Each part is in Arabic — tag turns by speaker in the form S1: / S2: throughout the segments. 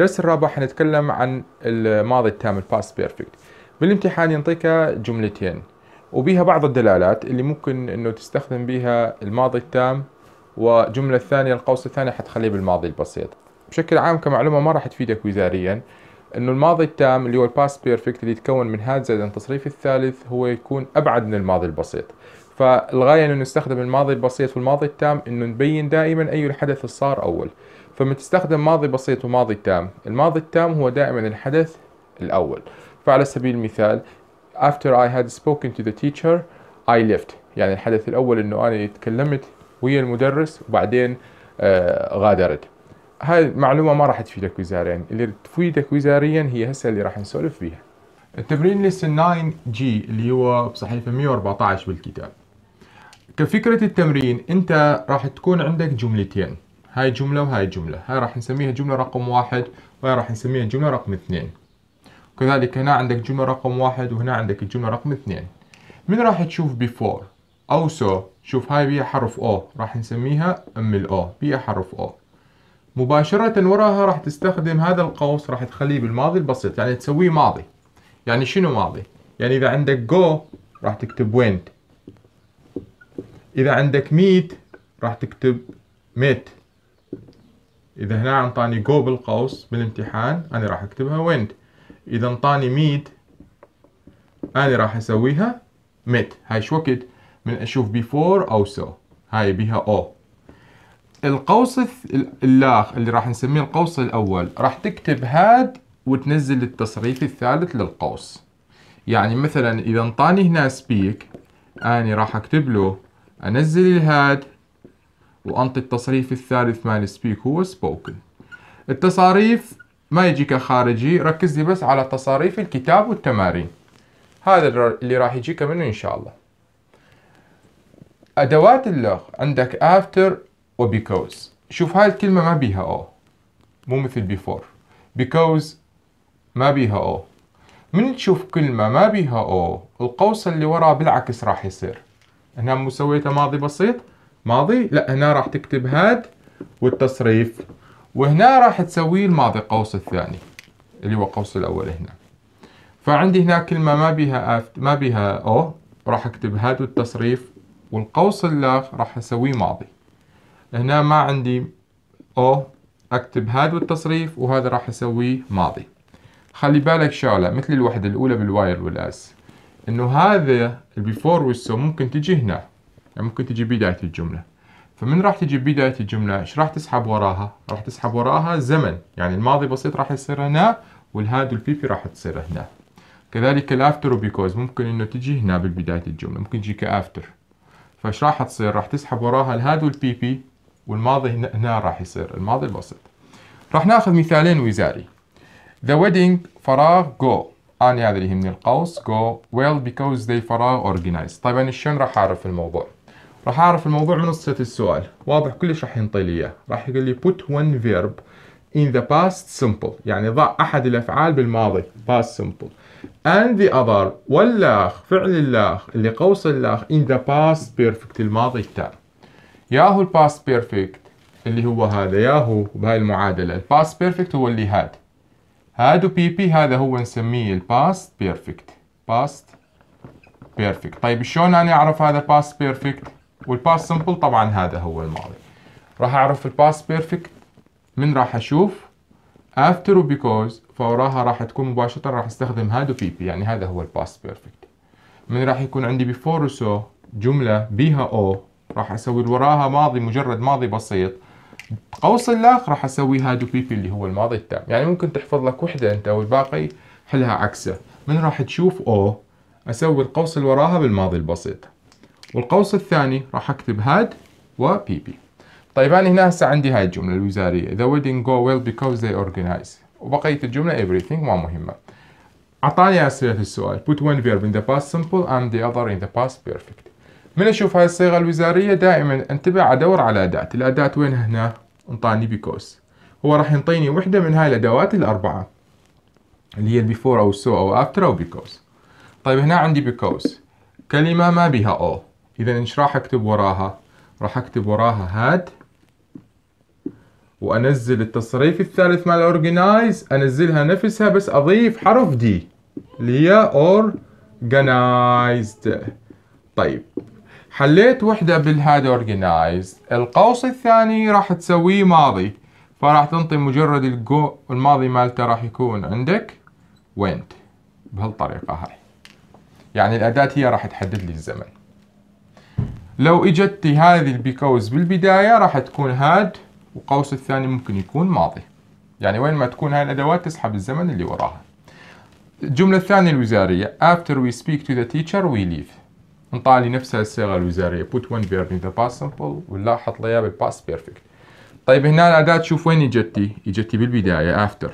S1: الدرس الرابع حنتكلم عن الماضي التام الباست بيرفكت بالامتحان ينطيك جملتين وبيها بعض الدلالات اللي ممكن انه تستخدم بيها الماضي التام وجملة الثانية القوس الثاني حتخليه بالماضي البسيط بشكل عام كمعلومة ما راح تفيدك وزاريا انه الماضي التام اللي هو الباست بيرفكت اللي يتكون من هاد زائد التصريف الثالث هو يكون ابعد من الماضي البسيط فالغاية انه نستخدم الماضي البسيط والماضي التام انه نبين دائما اي الحدث صار اول فما تستخدم ماضي بسيط وماضي تام الماضي التام هو دائما الحدث الأول فعلى سبيل المثال after I had spoken to the teacher I left يعني الحدث الأول أنه أنا تكلمت ويا المدرس وبعدين آه غادرت هاي المعلومة ما راح تفيدك وزاريا اللي تفيدك وزاريا هي هسه اللي راح نسولف فيها التمرين لسن 9 g اللي هو بصحيفة 114 بالكتاب كفكرة التمرين انت راح تكون عندك جملتين هاي جملة وهاي جملة هاي راح نسميها جملة رقم واحد وهاي راح نسميها جملة رقم اثنين كذلك هنا عندك جملة رقم واحد وهنا عندك الجملة رقم اثنين من راح تشوف before أو so شوف هاي بيها حرف O راح نسميها أم الأو بيها حرف O مباشرة وراها راح تستخدم هذا القوس راح تخليه بالماضي البسيط يعني تسويه ماضي يعني شنو ماضي يعني إذا عندك go راح تكتب went إذا عندك meet راح تكتب met إذا هنا أعطاني جو بالقوس بالامتحان أنا راح أكتبها ويند إذا أعطاني ميت أنا راح أسويها ميت هاي شو وقت من أشوف بيفور أو سو هاي بيها أو القوس اللاخ اللي راح نسميه القوس الأول راح تكتب هاد وتنزل التصريف الثالث للقوس يعني مثلا إذا انطاني هنا سبيك أنا راح أكتب له أنزل الهاد وأنت التصريف الثالث مال سبيك هو سبوكن التصاريف ما يجيك خارجي ركز لي بس على تصاريف الكتاب والتمارين هذا اللي راح يجيك منه إن شاء الله أدوات اللغة عندك after و because شوف هاي الكلمة ما بيها او مو مثل before because ما بيها او من تشوف كلمة ما بيها او القوس اللي وراء بالعكس راح يصير هنا مو سويته ماضي بسيط ماضي لا هنا راح تكتب هاد والتصريف وهنا راح تسوي الماضي قوس الثاني اللي هو قوس الاول هنا فعندي هنا كلمة ما بيها أفت ما بيها او راح اكتب هاد والتصريف والقوس الاخ راح اسويه ماضي هنا ما عندي او اكتب هاد والتصريف وهذا راح اسويه ماضي خلي بالك شغلة مثل الوحدة الاولى بالواير والاس انه هذا البيفور والسو ممكن تجي هنا يعني ممكن تجي بداية الجملة فمن راح تجي بداية الجملة ايش راح تسحب وراها؟ راح تسحب وراها زمن يعني الماضي بسيط راح يصير هنا والهاد والفيفي راح تصير هنا كذلك الافتر وبيكوز ممكن انه تجي هنا بالبداية الجملة ممكن تجي كافتر فايش راح تصير؟ راح تسحب وراها الهاد والبيبي والماضي هنا راح يصير الماضي البسيط راح ناخذ مثالين وزاري The wedding فراغ go أنا هذا اللي يهمني القوس go well because they فراغ organized طيب أنا شلون راح أعرف الموضوع؟ راح اعرف الموضوع من نص السؤال واضح كلش راح ينطي لي اياه راح يقول لي put one verb in the past simple يعني ضع احد الافعال بالماضي past simple and the other والاخ فعل الاخ اللي قوس الاخ in the past perfect الماضي التام ياهو الباست بيرفكت اللي هو هذا ياهو بهاي المعادله الباست بيرفكت هو اللي هاد هاد بي بي هذا هو نسميه الباست بيرفكت باست بيرفكت طيب شلون انا اعرف هذا باست بيرفكت والباست سمبل طبعا هذا هو الماضي راح اعرف الباست بيرفكت من راح اشوف after وبيكوز فوراها راح تكون مباشرة راح استخدم هاد بي يعني هذا هو الباست بيرفكت من راح يكون عندي بيفور وسو جملة بيها او راح اسوي وراها ماضي مجرد ماضي بسيط قوس الاخ راح اسوي هاد بي اللي هو الماضي التام يعني ممكن تحفظ لك وحدة انت والباقي حلها عكسه من راح تشوف او اسوي القوس اللي وراها بالماضي البسيط والقوس الثاني راح أكتب هاد و بي طيب أنا هنا هسه عندي هاي الجملة الوزارية ذا ويدنج go well because they organize وبقية الجملة everything ما مهمة أعطاني أسئلة السؤال Put one verb in the past simple and the other in the past perfect من أشوف هاي الصيغة الوزارية دائما أنتبه أدور على أداة الأداة وين هنا انطاني بيكوز هو راح ينطيني وحدة من هاي الأدوات الأربعة اللي هي البيفور أو سو أو أفتر أو بيكوز طيب هنا عندي بيكوز كلمة ما بها أو إذا إيش راح أكتب وراها راح أكتب وراها هاد وأنزل التصريف الثالث مال أورجنايز أنزلها نفسها بس أضيف حرف دي اللي هي أورجنايزد طيب حليت وحدة بالهاد أورجنايز القوس الثاني راح تسويه ماضي فراح تنطي مجرد الجو الماضي مالته راح يكون عندك وينت بهالطريقة هاي يعني الأداة هي راح تحدد لي الزمن لو اجتي هذه البيكوز بالبداية راح تكون هاد وقوس الثاني ممكن يكون ماضي يعني وين ما تكون هاي الأدوات تسحب الزمن اللي وراها الجملة الثانية الوزارية after we speak to the teacher we leave نطالي نفسها الصيغة الوزارية put one verb in the past simple ولا حط بال past perfect طيب هنا الأداة تشوف وين اجتي اجتي بالبداية after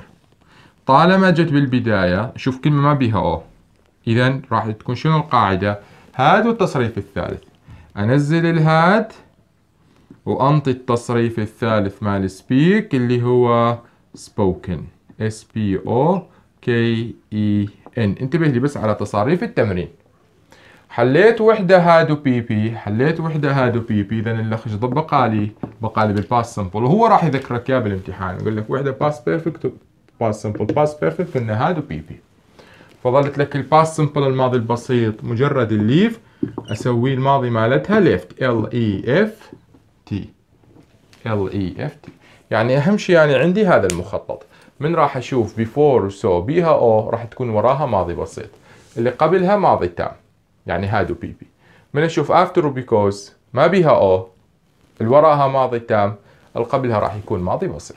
S1: طالما جت بالبداية شوف كلمة ما بيها او إذا راح تكون شنو القاعدة هذا التصريف الثالث انزل الهاد وانطي التصريف الثالث مال سبيك اللي هو spoken s p o k e n انتبه لي بس على تصاريف التمرين حليت وحدة هادو بي بي حليت وحدة هادو بي بي إذا الأخ يضب بقالي لي بالباس سمبل وهو راح يذكرك إياه بالامتحان يقول لك وحدة باس بيرفكت باس سمبل باس بيرفكت قلنا هادو بي بي فضلت لك الباس سمبل الماضي البسيط مجرد الليف اسوي الماضي مالتها ليفت ال اي اف تي ال اي اف تي يعني اهم شيء يعني عندي هذا المخطط من راح اشوف بيفور سو بيها او راح تكون وراها ماضي بسيط اللي قبلها ماضي تام يعني هادو بي بي من اشوف افتر وبيكوز ما بيها او اللي وراها ماضي تام اللي قبلها راح يكون ماضي بسيط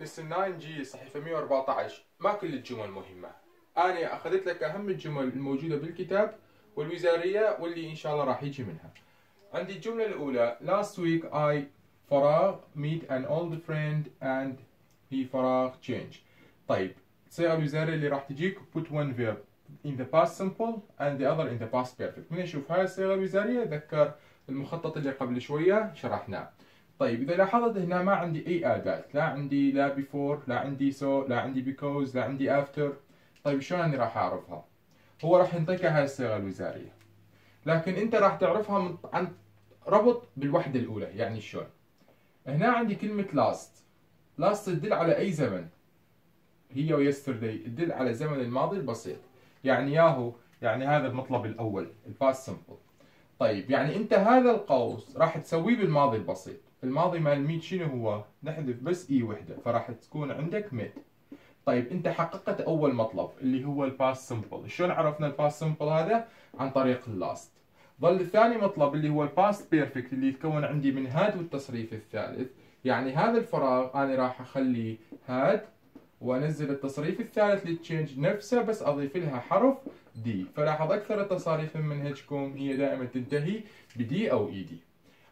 S1: 9 جي صحيفه 114 ما كل الجمل مهمه انا اخذت لك اهم الجمل الموجوده بالكتاب والوزاريه واللي ان شاء الله راح يجي منها عندي الجمله الاولى last week I فراغ meet an old friend and he فراغ change طيب الصيغة الوزاريه اللي راح تجيك put one verb in the past simple and the other in the past perfect من نشوف هاي الصيغه الوزاريه ذكر المخطط اللي قبل شويه شرحناه طيب اذا لاحظت هنا ما عندي اي ادات لا عندي لا before لا عندي so لا عندي because لا عندي after طيب شلون انا راح اعرفها هو راح ينطيك هاي الصيغه الوزاريه لكن انت راح تعرفها من عن ربط بالوحده الاولى يعني شلون هنا عندي كلمه لاست لاست تدل على اي زمن هي ويسترداي تدل على زمن الماضي البسيط يعني ياهو يعني هذا المطلب الاول الباست سمبل طيب يعني انت هذا القوس راح تسويه بالماضي البسيط الماضي مال ميت شنو هو نحذف بس اي e وحده فراح تكون عندك ميت طيب انت حققت اول مطلب اللي هو الباست سمبل شلون عرفنا الباست سمبل هذا عن طريق اللاست ظل الثاني مطلب اللي هو الباست بيرفكت اللي يتكون عندي من هاد والتصريف الثالث يعني هذا الفراغ انا راح اخليه هاد وانزل التصريف الثالث للتشينج نفسه بس اضيف لها حرف دي فلاحظ اكثر التصاريف من منهجكم هي دائما تنتهي بدي او اي e دي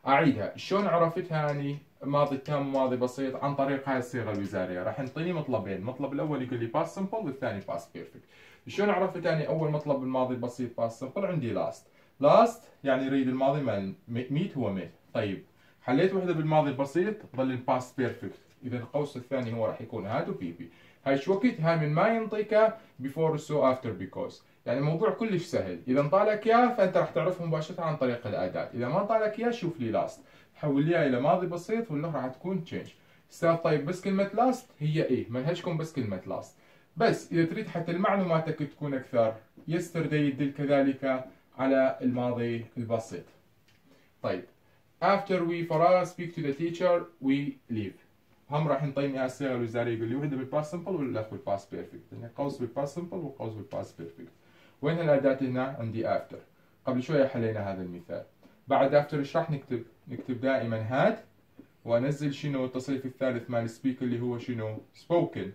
S1: اعيدها شلون عرفتها اني ماضي تام ماضي بسيط عن طريق هاي الصيغه الوزاريه راح ينطيني مطلبين المطلب الاول يقول لي باس سمبل والثاني باس بيرفكت شلون عرفت اني اول مطلب الماضي البسيط باس سمبل عندي لاست لاست يعني يريد الماضي مال ميت هو ميت طيب حليت وحده بالماضي البسيط ظل الباست بيرفكت اذا القوس الثاني هو راح يكون هاد وبي بي هاي شو وقت هاي من ما ينطيك بيفور سو افتر بيكوز يعني الموضوع كلش سهل اذا طالك اياه فانت راح تعرفه مباشره عن طريق الاداه اذا ما طالك اياه شوف لي لاست حوليها الى ماضي بسيط راح حتكون تشينج استاذ طيب بس كلمه لاست هي ايه ما بس كلمه لاست بس اذا تريد حتى المعلوماتك تكون اكثر يسترداي يدل كذلك على الماضي البسيط طيب after we فراغ speak to the teacher we leave هم راح ينطيني على الصيغه الوزاريه يقول لي وحده بالباست سمبل والاخ بالباست بيرفكت يعني قوس بالباست سمبل وقوس بالباست بيرفكت وين الاداه هنا عندي after قبل شويه حلينا هذا المثال بعد افتر اشرح نكتب نكتب دائما هاد وانزل شنو التصريف الثالث مال سبيك اللي هو شنو سبوكن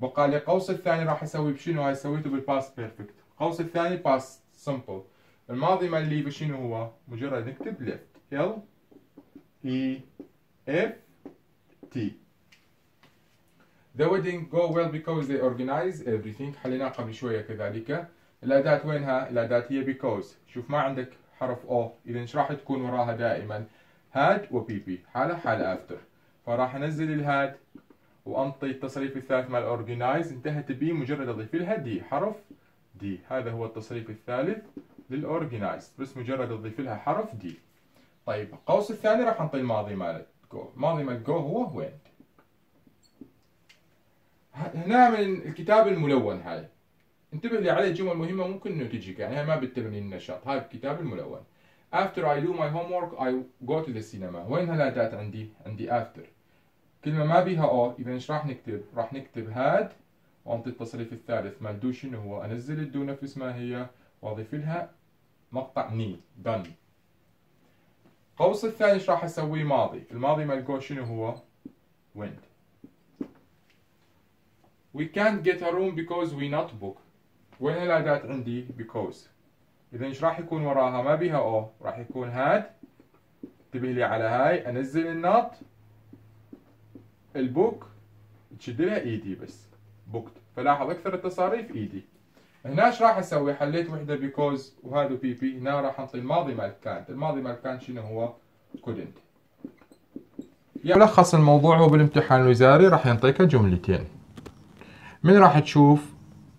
S1: بقى لي القوس الثاني راح اسوي بشنو هاي سويته بالباست بيرفكت القوس الثاني باست سمبل الماضي مال لي بشنو هو مجرد نكتب ليفت يلا اي اف تي The wedding go well because they organize everything حليناها قبل شوية كذلك الأداة وينها؟ الأداة هي because شوف ما عندك حرف او اذا ايش راح تكون وراها دائما هاد وبي بي حاله حاله افتر فراح انزل الهاد وانطي التصريف الثالث مال اورجنايز انتهت بي مجرد اضيف لها دي حرف دي هذا هو التصريف الثالث للاورجنايز بس مجرد اضيف لها حرف دي طيب القوس الثاني راح انطي الماضي مال جو الماضي مال جو هو وين هنا من الكتاب الملون هاي انتبه لي عليه جمل مهمة ممكن انه تجيك يعني ما بتبني النشاط هذا الكتاب الملون after I do my homework I go to the cinema وين هالاداة عندي؟ عندي after كلمة ما بيها او اذا ايش راح نكتب؟ راح نكتب هاد وانطي التصريف الثالث مال دو شنو هو؟ انزل الدو نفس ما هي واضيف لها مقطع ني done القوس الثاني ايش راح اسويه ماضي الماضي مال جو شنو هو؟ went We can't get a room because we not book. وين هاي عندي because إذا إيش راح يكون وراها ما بيها أو راح يكون هاد انتبه لي على هاي أنزل النط البوك تشد لها إيدي e بس بوكت فلاحظ أكثر التصاريف إيدي e هنا ايش راح اسوي؟ حليت وحده بيكوز وهذا بي بي هنا راح انطي الماضي مال كانت، الماضي مال كانت شنو هو؟ كودنت. ملخص الموضوع هو بالامتحان الوزاري راح ينطيك جملتين. من راح تشوف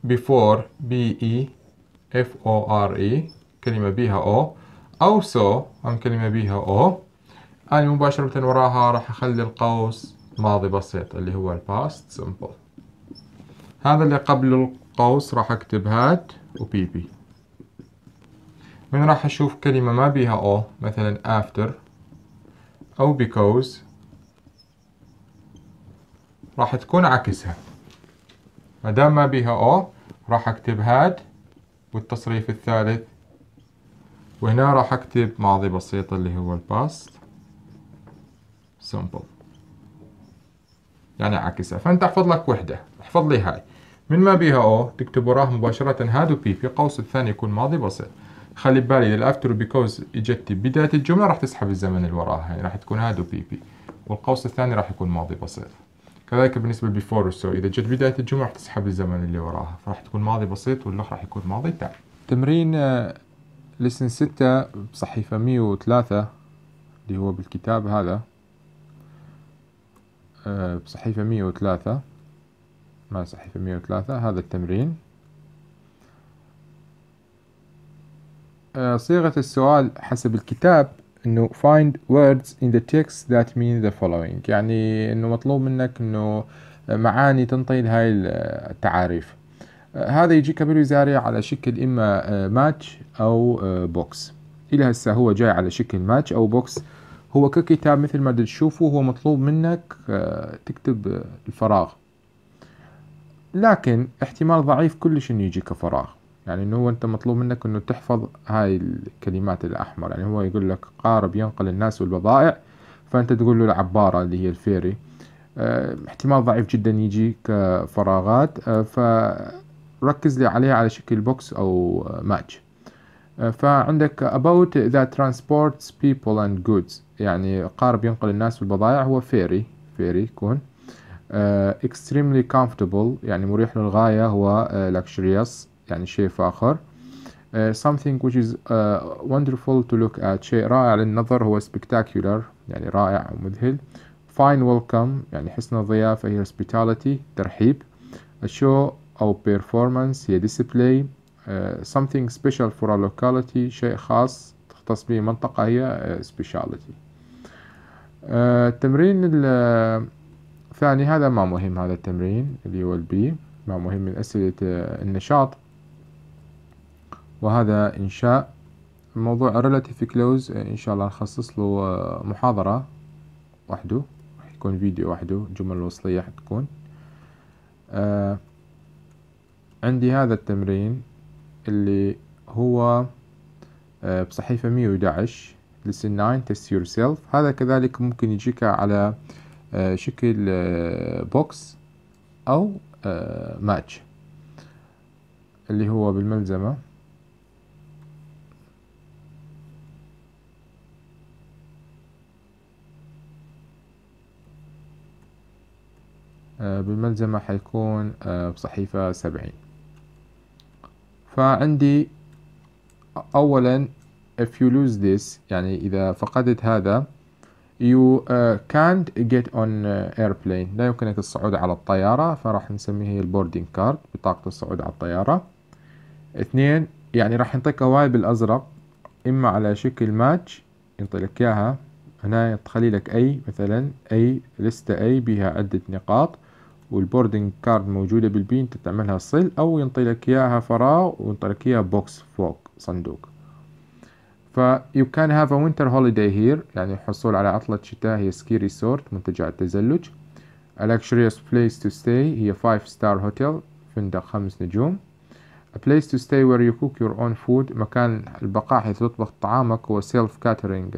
S1: before B E F O R E كلمة بيها O أو so أم كلمة بيها O أنا مباشرة وراها راح أخلي القوس ماضي بسيط اللي هو past simple هذا اللي قبل القوس راح أكتب هات وبي بي من راح أشوف كلمة ما بيها أو مثلا after أو because راح تكون عكسها ما دام ما بيها او راح اكتب هاد والتصريف الثالث وهنا راح اكتب ماضي بسيط اللي هو الباست simple يعني عكسها فانت احفظ لك وحدة احفظ لي هاي من ما بيها او تكتب وراه مباشرة هاد وبي في قوس الثاني يكون ماضي بسيط خلي ببالي اذا الافتر بيكوز اجت بداية الجملة راح تسحب الزمن اللي وراها يعني راح تكون هاد وبي بي والقوس الثاني راح يكون ماضي بسيط كذلك بالنسبة للبيفور والسو إذا جت بداية الجمعة تسحب الزمن اللي وراها فراح تكون ماضي بسيط واللوح راح يكون ماضي تام تمرين آه، لسن ستة بصحيفة مية وثلاثة اللي هو بالكتاب هذا آه، بصحيفة مية وثلاثة مع صحيفة مية وثلاثة هذا التمرين آه، صيغة السؤال حسب الكتاب انه find words in the text that mean the following يعني انه مطلوب منك انه معاني تنطي لهاي التعاريف آه، هذا يجيك بالوزارة على شكل اما ماتش آه، او بوكس آه، الى هسه هو جاي على شكل ماتش او بوكس هو ككتاب مثل ما تشوفوا هو مطلوب منك تكتب الفراغ لكن احتمال ضعيف كلش انه يجي كفراغ يعني انه هو انت مطلوب منك انه تحفظ هاي الكلمات الاحمر يعني هو يقول لك قارب ينقل الناس والبضائع فانت تقول له العبارة اللي هي الفيري اه احتمال ضعيف جدا يجي كفراغات اه فركز لي عليها على شكل بوكس او ماتش آه، فعندك about that transports people and goods يعني قارب ينقل الناس والبضائع هو فيري فيري يكون آه، extremely comfortable يعني مريح للغاية هو آه، luxurious يعني شيء فاخر uh, something which is uh, wonderful to look at شيء رائع للنظر هو spectacular يعني رائع ومذهل fine welcome يعني حسن الضيافة هي hospitality ترحيب a show أو performance هي display uh, something special for a locality شيء خاص تختص به منطقة هي uh, speciality uh, التمرين الثاني هذا ما مهم هذا التمرين اللي هو البي ما مهم من أسئلة uh، النشاط وهذا إنشاء موضوع relative close آه، إن شاء الله نخصص له آه، محاضرة وحده راح يكون فيديو وحده جمل وصلية راح تكون آه عندي هذا التمرين اللي هو آه بصحيفة مية وعشر listen 9 test yourself هذا كذلك ممكن يجيك على آه شكل بوكس آه، أو ماتش اللي هو بالملزمة آه، بالملزمة حيكون آه، بصحيفة سبعين فعندي أولا if you lose this يعني إذا فقدت هذا you آه، can't get on airplane لا يمكنك الصعود على الطيارة فراح نسميه هي البوردينج كارد بطاقة الصعود على الطيارة اثنين يعني راح ينطيك هواي بالأزرق إما على شكل ماتش ينطي ياها إياها هنا تخلي لك أي مثلا أي لستة أي بها عدة نقاط والبوردنج كارد موجودة بالبينت تعملها صل أو ينطلك إياها فراغ وينطلك إياها بوكس فوق صندوق ف you can have a winter holiday here يعني الحصول على عطلة شتاء هي سكي ريسورت منتجع التزلج a luxurious place to stay هي 5 star hotel فندق خمس نجوم a place to stay where you cook your own food مكان البقاء حيث تطبخ طعامك هو self catering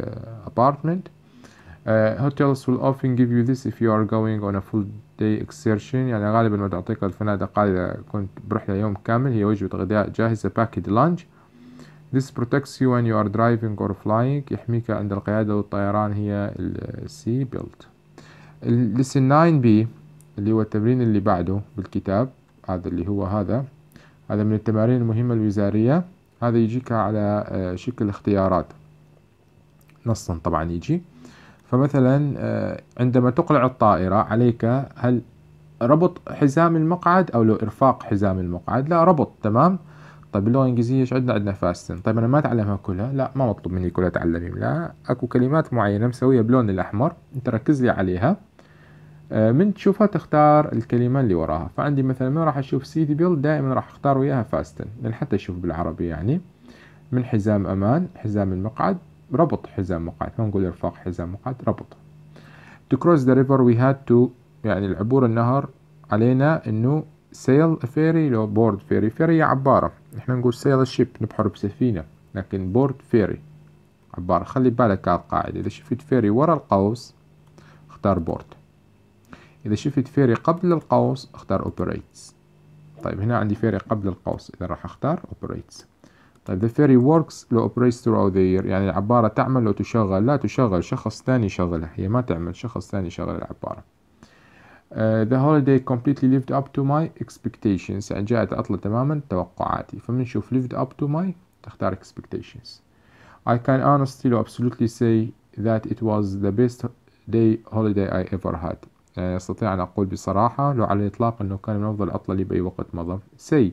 S1: apartment uh, hotels will often give you this if you are going on a full دي اكسيرشن يعني غالبا ما تعطيك الفنادق اذا كنت برحلة يوم كامل هي وجبة غذاء جاهزة باكيد لانج This protects you when you are driving or flying يحميك عند القيادة والطيران هي السي بيلت Listen 9 بي اللي هو التمرين اللي بعده بالكتاب هذا اللي هو هذا هذا من التمارين المهمة الوزارية هذا يجيك على آه، شكل اختيارات نصا طبعا يجي فمثلا آه، عندما تقلع الطائرة عليك هل ربط حزام المقعد أو لو إرفاق حزام المقعد لا ربط تمام طيب اللغة الإنجليزية إيش عندنا عندنا فاستن طيب أنا ما أتعلمها كلها لا ما مطلوب مني كلها أتعلمها لا أكو كلمات معينة مسوية بلون الأحمر أنت ركز لي عليها آه، من تشوفها تختار الكلمة اللي وراها فعندي مثلا من راح أشوف سيتي بيل دائما راح أختار وياها فاستن حتى أشوف بالعربي يعني من حزام أمان حزام المقعد ربط حزام مقعد فنقول إرفاق حزام مقعد ربط to cross the river we had to يعني العبور النهر علينا إنه sail a ferry لو board ferry ferry هي عبارة إحنا نقول sail a ship نبحر بسفينة لكن board ferry عبارة خلي بالك على القاعدة إذا شفت فيري ورا القوس اختار بورد إذا شفت فيري قبل القوس اختار operates طيب هنا عندي فيري قبل القوس إذا راح اختار operates طيب the fairy works لو operates throughout the year يعني العبارة تعمل لو تشغل لا تشغل شخص ثاني يشغلها هي ما تعمل شخص ثاني يشغل العبارة uh, the holiday completely lived up to my expectations يعني جاءت عطلة تماما توقعاتي فمنشوف lived up to my تختار expectations I can honestly لو absolutely say that it was the best day holiday I ever had آه، يعني أستطيع أن أقول بصراحة لو على الإطلاق أنه كان من أفضل عطلة لي بأي وقت مضى say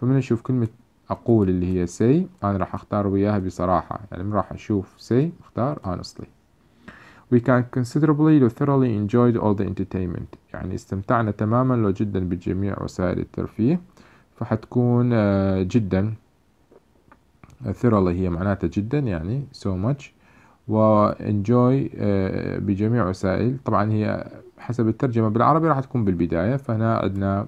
S1: فمن نشوف كلمة اقول اللي هي سي انا راح اختار وياها بصراحة يعني راح اشوف سي اختار honestly We can considerably or thoroughly enjoyed all the entertainment يعني استمتعنا تماما لو جدا بجميع وسائل الترفيه فحتكون آه، جدا thoroughly هي معناتها جدا يعني so much و enjoy آه، بجميع وسائل طبعا هي حسب الترجمة بالعربي راح تكون بالبداية فهنا عندنا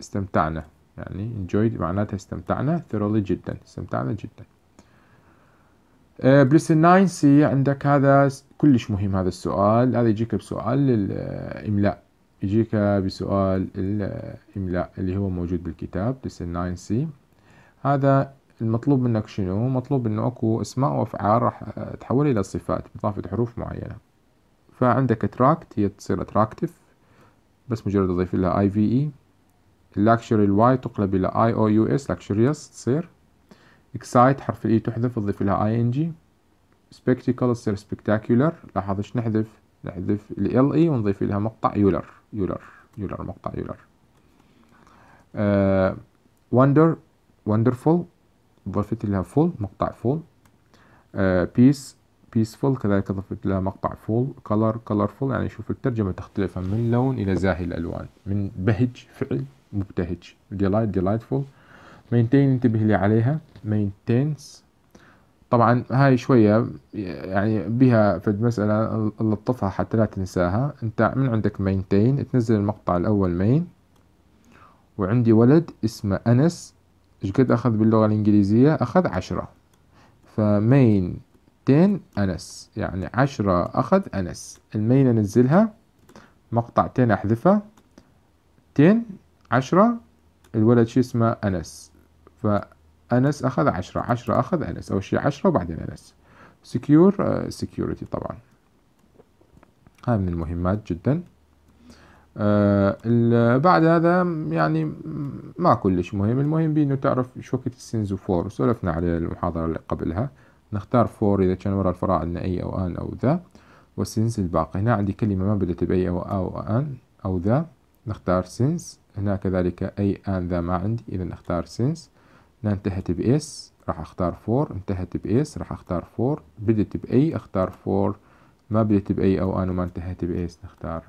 S1: استمتعنا يعني enjoyed معناتها استمتعنا thoroughly جدا استمتعنا جدا آه، بلس الناين سي عندك هذا كلش مهم هذا السؤال هذا يجيك بسؤال الإملاء يجيك بسؤال الإملاء اللي هو موجود بالكتاب لسن الناين سي هذا المطلوب منك شنو مطلوب انه اكو اسماء وافعال راح آه، تحول الى صفات باضافة حروف معينة فعندك تراكت هي تصير اتراكتف بس مجرد اضيف لها اي في اي اللكشري الواي تقلب إلى اي او يو اس لكشريوس تصير اكسايت حرف الاي e تحذف تضيف لها اي ان جي سبكتيكل تصير سبكتاكيولر لاحظ ايش نحذف نحذف ال اي e ونضيف لها مقطع يولر يولر يولر مقطع يولر وندر آه، وندرفول ضفت لها فول مقطع فول بيس بيسفول كذلك ضفت لها مقطع فول كلر كلرفول يعني شوف الترجمة تختلف من لون إلى زاهي الألوان من بهج فعل مبتهج delight delightful maintain انتبه لي عليها maintains طبعا هاي شوية يعني بها في المسألة نلطفها حتى لا تنساها انت من عندك maintain تنزل المقطع الأول main وعندي ولد اسمه أنس ايش قد أخذ باللغة الإنجليزية أخذ عشرة فمين تين أنس يعني عشرة أخذ أنس المين أنزلها مقطع تين أحذفها تين عشرة الولد شو اسمه أنس فأنس أخذ عشرة عشرة أخذ أنس أول شيء عشرة وبعدين أنس سكيور سكيورتي آه، طبعا هاي من المهمات جدا آه بعد هذا يعني ما كلش مهم المهم بي انه تعرف شو وقت السينز وفور سولفنا عليه المحاضرة اللي قبلها نختار فور اذا كان ورا الفراغ عندنا اي او ان او ذا والسينز الباقي هنا عندي كلمة ما بدت باي او او ان او ذا نختار سينز هنا كذلك أي آن ذا ما عندي إذا أختار since هنا انتهت بإس راح أختار for انتهت بإس راح أختار for بدت بأي أختار for ما بدت بأي أو أنا ما انتهت بإس نختار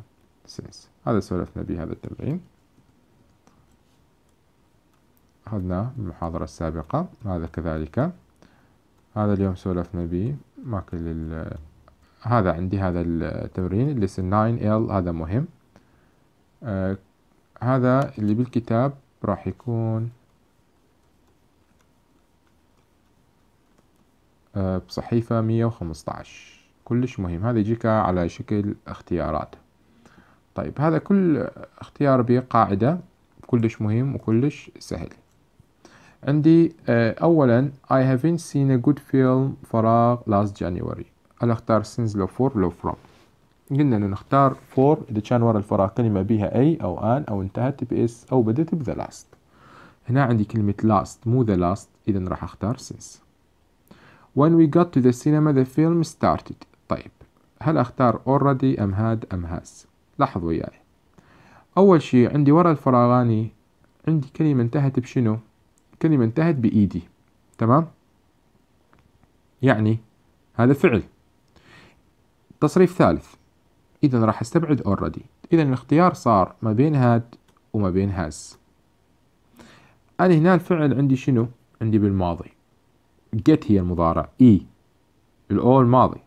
S1: since هذا سولفنا به هذا التمرين أخذناه بالمحاضرة السابقة هذا كذلك هذا اليوم سولفنا به ما كل ال... هذا عندي هذا التمرين اللي 9L هذا مهم آه، هذا اللي بالكتاب راح يكون آه، بصحيفة 115 كلش مهم هذا يجيك على شكل اختيارات طيب هذا كل اختيار بقاعدة كلش مهم وكلش سهل عندي آه، أولا I haven't seen a good film فراغ last January أنا أختار since لو for لو from قلنا انه نختار فور اذا كان ورا الفراغ كلمه بها اي او ان او انتهت باس او بدت بذا لاست هنا عندي كلمه لاست مو ذا لاست اذا راح اختار سينس when we got to the cinema the film started طيب هل اختار already ام had ام has لاحظوا وياي يعني. اول شيء عندي ورا الفراغاني عندي كلمه انتهت بشنو كلمه انتهت بايدي تمام يعني هذا فعل تصريف ثالث إذا راح أستبعد already إذا الاختيار صار ما بين هاد وما بين هاز أنا هنا الفعل عندي شنو؟ عندي بالماضي get هي المضارع إي e. الأول ماضي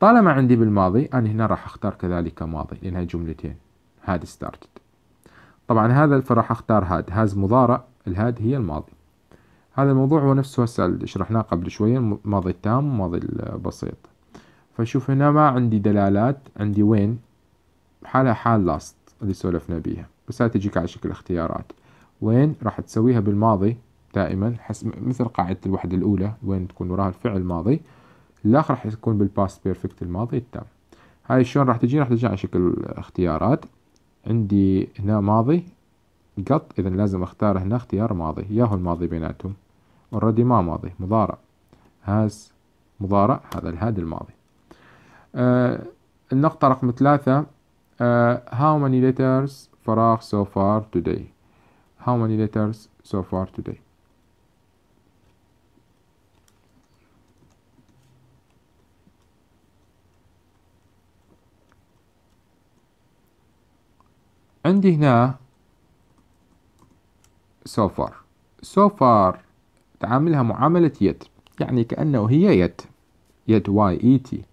S1: طالما عندي بالماضي أنا هنا راح أختار كذلك ماضي لأنها جملتين هاد started طبعا هذا فراح أختار هاد هاز مضارع الهاد هي الماضي هذا الموضوع هو نفسه هسه شرحناه قبل شوية الماضي التام والماضي البسيط فشوف هنا ما عندي دلالات عندي وين حالها حال لاست اللي سولفنا بيها بس تجيك على شكل اختيارات وين راح تسويها بالماضي دائما حسب مثل قاعدة الوحدة الأولى وين تكون وراها الفعل ماضي الآخر راح يكون بالباست بيرفكت الماضي التام هاي شلون راح تجي راح تجي على شكل اختيارات عندي هنا ماضي قط إذا لازم أختار هنا اختيار ماضي ياهو الماضي بيناتهم اوريدي ما ماضي مضارع هاز مضارع هذا الهاد الماضي النقطة رقم ثلاثة uh, how many letters فراغ so far today how many letters so far today عندي هنا so far so far تعاملها معاملة يد يعني كأنه هي يد يد y e t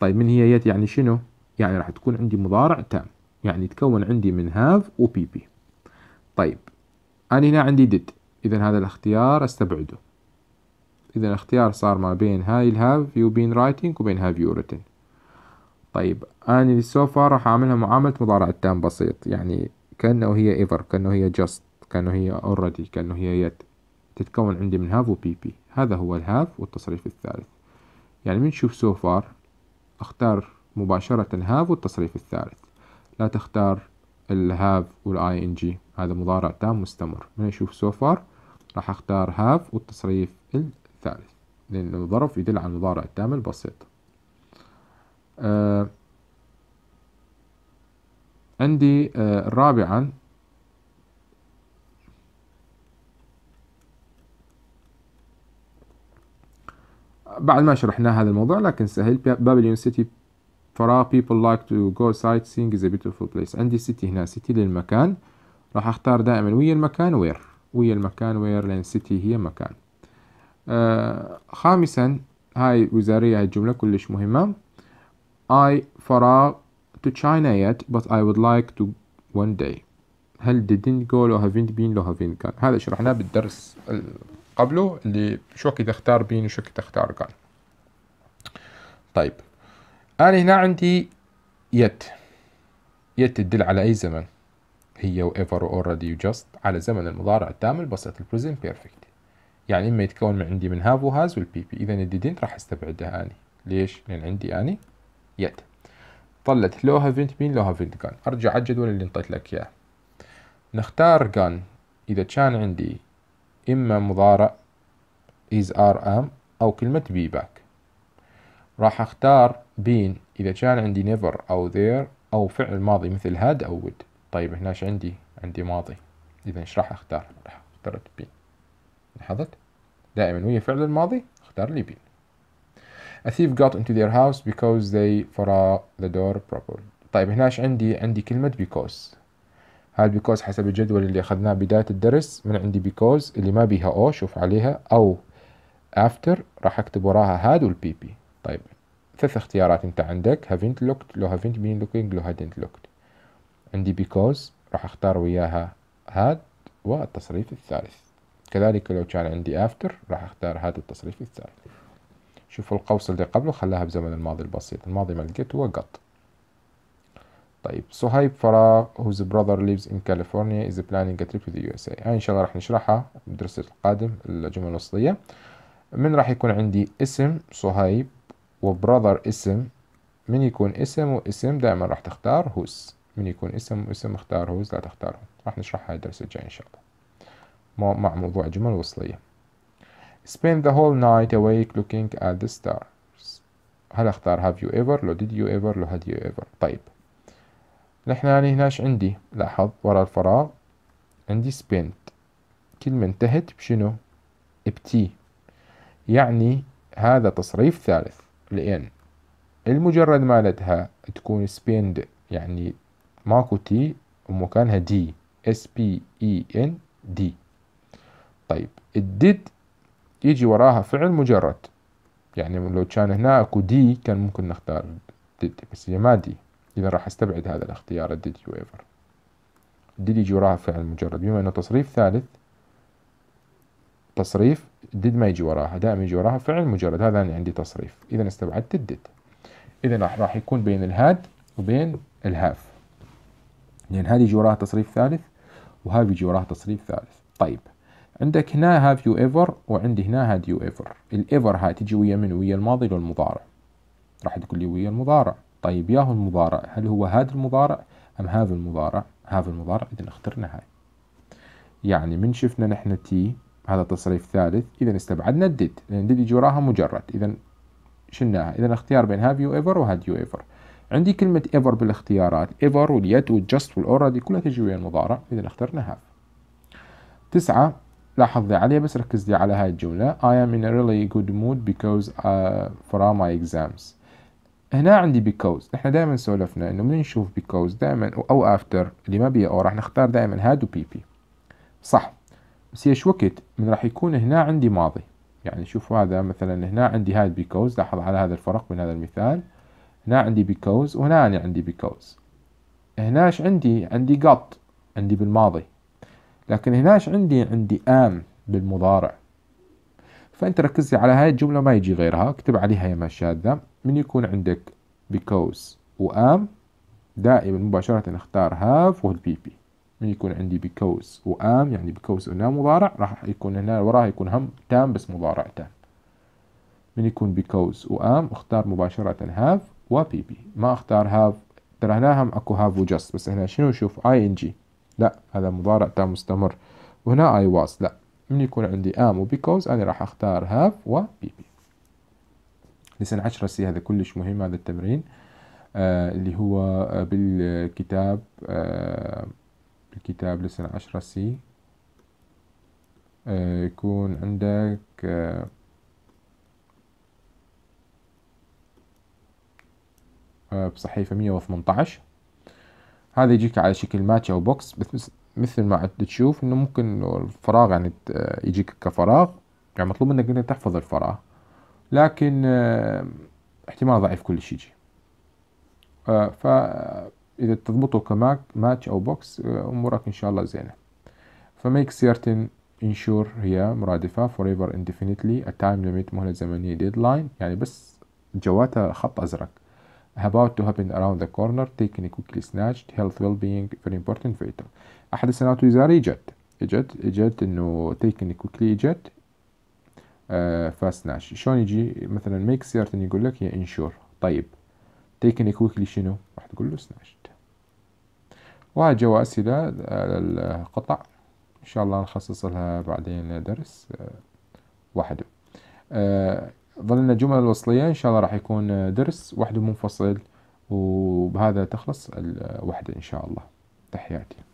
S1: طيب من هي يت يعني شنو يعني راح تكون عندي مضارع تام يعني تكون عندي من هاف و بي طيب أنا هنا عندي ديد إذا هذا الاختيار أستبعده إذا الاختيار صار ما بين هاي الهاف يو بين رايتنج وبين هاف يو ريتن طيب أنا فار راح أعملها معاملة مضارع التام بسيط يعني كأنه هي ايفر كأنه هي جاست كأنه هي اوريدي كأنه هي يت تتكون عندي من هاف و بي هذا هو الهاف والتصريف الثالث يعني بنشوف سو فار اختار مباشرة هاف والتصريف الثالث لا تختار الهاف والاي ان جي هذا مضارع تام مستمر من اشوف سو فار راح اختار هاف والتصريف الثالث لان الظرف يدل على المضارع التام البسيط آه عندي آه رابعا بعد ما شرحنا هذا الموضوع لكن سهل بابليون سيتي فرا لايك تو to سايت sightseeing از ا بيوتيفول بليس عندي سيتي هنا سيتي للمكان راح اختار دائما ويا المكان وير ويا المكان وير لان سيتي هي مكان آه خامسا هاي وزارية هاي الجملة كلش مهمة I فراغ to China yet but I would like to one day هل didn't go لو haven't been لو haven't كان هذا شرحناه بالدرس قبله اللي شو كي تختار بين وشو كي تختار كان طيب انا هنا عندي يت يت تدل على اي زمن هي و ايفر اوريدي جاست على زمن المضارع التام البسيط البريزنت بيرفكت يعني اما يتكون من عندي من هاف وهاز والبي بي اذا الديدنت راح استبعدها اني ليش لان عندي اني يت طلت لو هافنت مين لو هافنت كان ارجع على الجدول اللي انطيت لك اياه نختار كان اذا كان عندي إما مضارع is are am أو كلمة be back راح أختار been إذا كان عندي never أو there أو فعل ماضي مثل had أو would طيب هنا ايش عندي عندي ماضي إذا إيش راح أختار راح اخترت been لاحظت دائما ويا فعل الماضي اختار لي been A thief got into their house because they forgot the door properly طيب هناش عندي عندي كلمة because هاي البيكوز حسب الجدول اللي أخذناه بداية الدرس من عندي بيكوز اللي ما بيها أو شوف عليها أو افتر راح أكتب وراها هاد والبي بي طيب ثلاث اختيارات أنت عندك هافنت لوكت لو هافنت بين لوكينج لو هادنت لوكت عندي بيكوز راح أختار وياها هاد والتصريف الثالث كذلك لو كان عندي افتر راح أختار هاد التصريف الثالث شوف القوس اللي قبله خلاها بزمن الماضي البسيط الماضي ما لقيت هو قط طيب صهيب فراغ whose brother lives in California is planning a trip to the USA اي إن شاء الله راح نشرحها بالدرس القادم الجمل الوصلية من راح يكون عندي اسم صهيب وبراذر اسم من يكون اسم واسم دائما راح تختار هوز من يكون اسم واسم اختار هوز لا تختار هوز راح نشرحها الدرس الجاي إن شاء الله مع موضوع الجمل الوصلية spend the whole night awake looking at the stars هل اختار have you ever لو did you ever لو had you ever طيب نحن يعني هناش عندي لاحظ ورا الفراغ عندي spent كلمة انتهت بشنو بتي يعني هذا تصريف ثالث لأن المجرد مالتها تكون spend يعني ماكو تي ومكانها دي اس بي e ان دي طيب الديد يجي وراها فعل مجرد يعني لو كان هنا اكو دي كان ممكن نختار ديد بس هي ما دي إذا راح أستبعد هذا الاختيار الديد يو ايفر did يجي فعل مجرد بما أنه تصريف ثالث تصريف did ما يجي وراها دائما يجي وراها فعل مجرد هذا أنا عندي تصريف إذا استبعدت الديد إذا راح يكون بين الهاد وبين الهاف لأن هذه يجي وراها تصريف ثالث وهاف يجي وراها تصريف ثالث طيب عندك هنا هاف يو ايفر وعندي هنا هاد يو ايفر الايفر هاي تجي ويا من ويا الماضي للمضارع راح تقول لي ويا المضارع طيب يا هو المضارع هل هو هذا المضارع أم هذا المضارع هذا المضارع إذا اخترنا هاي يعني من شفنا نحن تي هذا تصريف ثالث إذا استبعدنا الديد لأن ديد يجي وراها مجرد إذا شلناها إذا اختيار بين هاف يو ايفر وهاد يو ايفر عندي كلمة ايفر بالاختيارات ايفر واليت والجست والأوريدي كلها تجي ويا المضارع إذا اخترنا هاف تسعة لاحظي عليها بس ركز لي على هاي الجملة I am in a really good mood because uh, for all my exams هنا عندي بيكوز احنا دائما سولفنا انه من نشوف بيكوز دائما او افتر اللي ما بيه او راح نختار دائما هاد وبي بي صح بس ايش وقت من راح يكون هنا عندي ماضي يعني شوفوا هذا مثلا هنا عندي هاد بيكوز لاحظ على هذا الفرق من هذا المثال هنا عندي بيكوز وهنا أنا عندي بيكوز هناش عندي عندي قط عندي بالماضي لكن هناش عندي عندي ام بالمضارع فانت ركزي على هاي الجمله ما يجي غيرها اكتب عليها يا ما شاذه من يكون عندك because وام دائما مباشره اختار have والبي بي من يكون عندي because وام يعني because هنا مضارع راح يكون هنا وراها يكون هم تام بس مضارع تام من يكون because وام اختار مباشره have وبي بي ما اختار have ترى هنا هم اكو have وجست بس هنا شنو شوف ing لا هذا مضارع تام مستمر وهنا I was لا من يكون عندي ام وبيكوز انا راح اختار هاف و بي لسن 10 سي هذا كلش مهم هذا التمرين آه اللي هو آه، بالكتاب آه بالكتاب لسن 10 سي آه يكون عندك آه, آه، بصحيفة 118 هذا يجيك على شكل ماتش أو بوكس مثل ما تشوف انه ممكن الفراغ يعني يجيك كفراغ يعني مطلوب منك انك تحفظ الفراغ لكن آه، احتمال ضعيف كلش يجي آه، فاذا آه، تضبطه كماك ماتش او بوكس امورك ان شاء الله زينه فميك سيرتن انشور هي مرادفة forever indefinitely a time limit مهلة زمنية deadline يعني بس جواتها خط أزرق about to happen around the corner taken quickly snatched health well being very important it احد السنوات الوزاري جت اجت اجت انه taken quickly اجت آه، فاسناش شلون يجي مثلا make certain يقول لك يا انشور طيب تيكن quickly شنو راح تقول له snatched وهاي جوا اسئله القطع ان شاء الله نخصص لها بعدين درس آه، وحده آه، ظلنا جمل الوصليه إن شاء الله راح يكون درس وحده منفصل وبهذا تخلص الوحدة إن شاء الله تحياتي